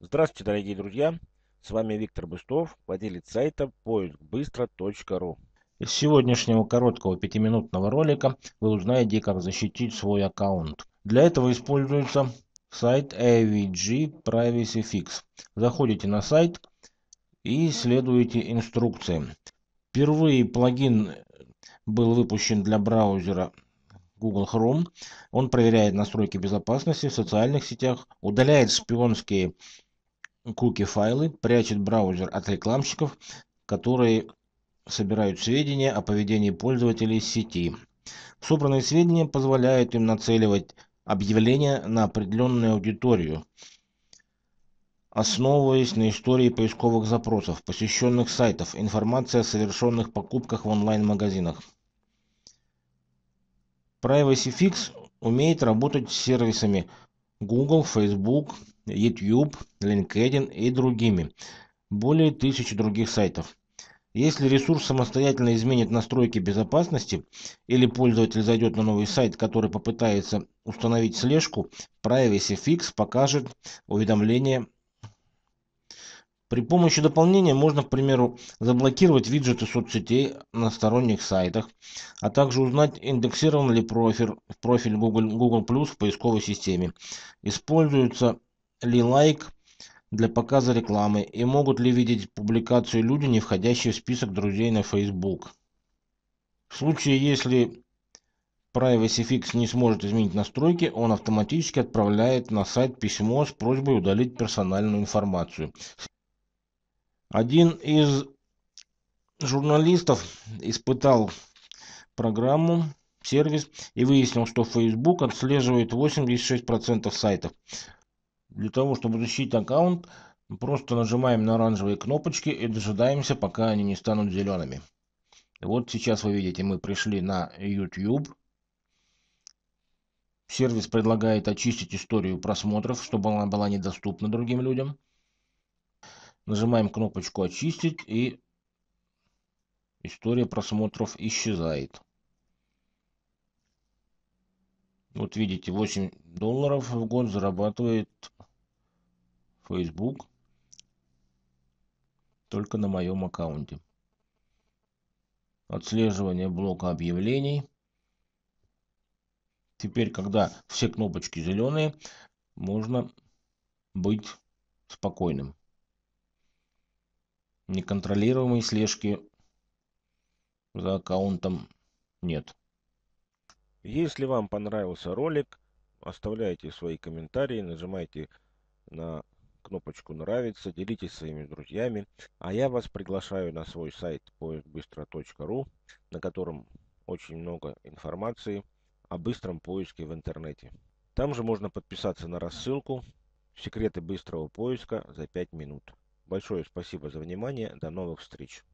Здравствуйте, дорогие друзья! С вами Виктор Быстов, владелец сайта поискбыстро.ру. Из сегодняшнего короткого пятиминутного ролика вы узнаете, как защитить свой аккаунт. Для этого используется сайт AVG Privacy Fix. Заходите на сайт и следуйте инструкциям. Впервые плагин был выпущен для браузера Google Chrome. Он проверяет настройки безопасности в социальных сетях, удаляет шпионские куки-файлы прячет браузер от рекламщиков, которые собирают сведения о поведении пользователей сети. Собранные сведения позволяют им нацеливать объявления на определенную аудиторию, основываясь на истории поисковых запросов, посещенных сайтов, информации о совершенных покупках в онлайн-магазинах. PrivacyFix умеет работать с сервисами Google, Facebook, YouTube, LinkedIn и другими. Более тысячи других сайтов. Если ресурс самостоятельно изменит настройки безопасности или пользователь зайдет на новый сайт, который попытается установить слежку, Privacy Fix покажет уведомление. При помощи дополнения можно, к примеру, заблокировать виджеты соцсетей на сторонних сайтах, а также узнать, индексирован ли профиль, профиль Google, Google Plus в поисковой системе. Используются ли лайк для показа рекламы и могут ли видеть публикацию люди, не входящие в список друзей на Facebook. В случае, если Privacy Fix не сможет изменить настройки, он автоматически отправляет на сайт письмо с просьбой удалить персональную информацию. Один из журналистов испытал программу, сервис и выяснил, что Facebook отслеживает 86% сайтов. Для того, чтобы защитить аккаунт, просто нажимаем на оранжевые кнопочки и дожидаемся, пока они не станут зелеными. Вот сейчас вы видите, мы пришли на YouTube. Сервис предлагает очистить историю просмотров, чтобы она была недоступна другим людям. Нажимаем кнопочку «Очистить» и история просмотров исчезает. Вот видите, 8 долларов в год зарабатывает Facebook только на моем аккаунте. Отслеживание блока объявлений. Теперь, когда все кнопочки зеленые, можно быть спокойным. Неконтролируемой слежки за аккаунтом нет. Если вам понравился ролик, оставляйте свои комментарии, нажимайте на кнопочку «Нравится», делитесь своими друзьями. А я вас приглашаю на свой сайт поискбыстро.ру, на котором очень много информации о быстром поиске в интернете. Там же можно подписаться на рассылку «Секреты быстрого поиска за 5 минут». Большое спасибо за внимание. До новых встреч.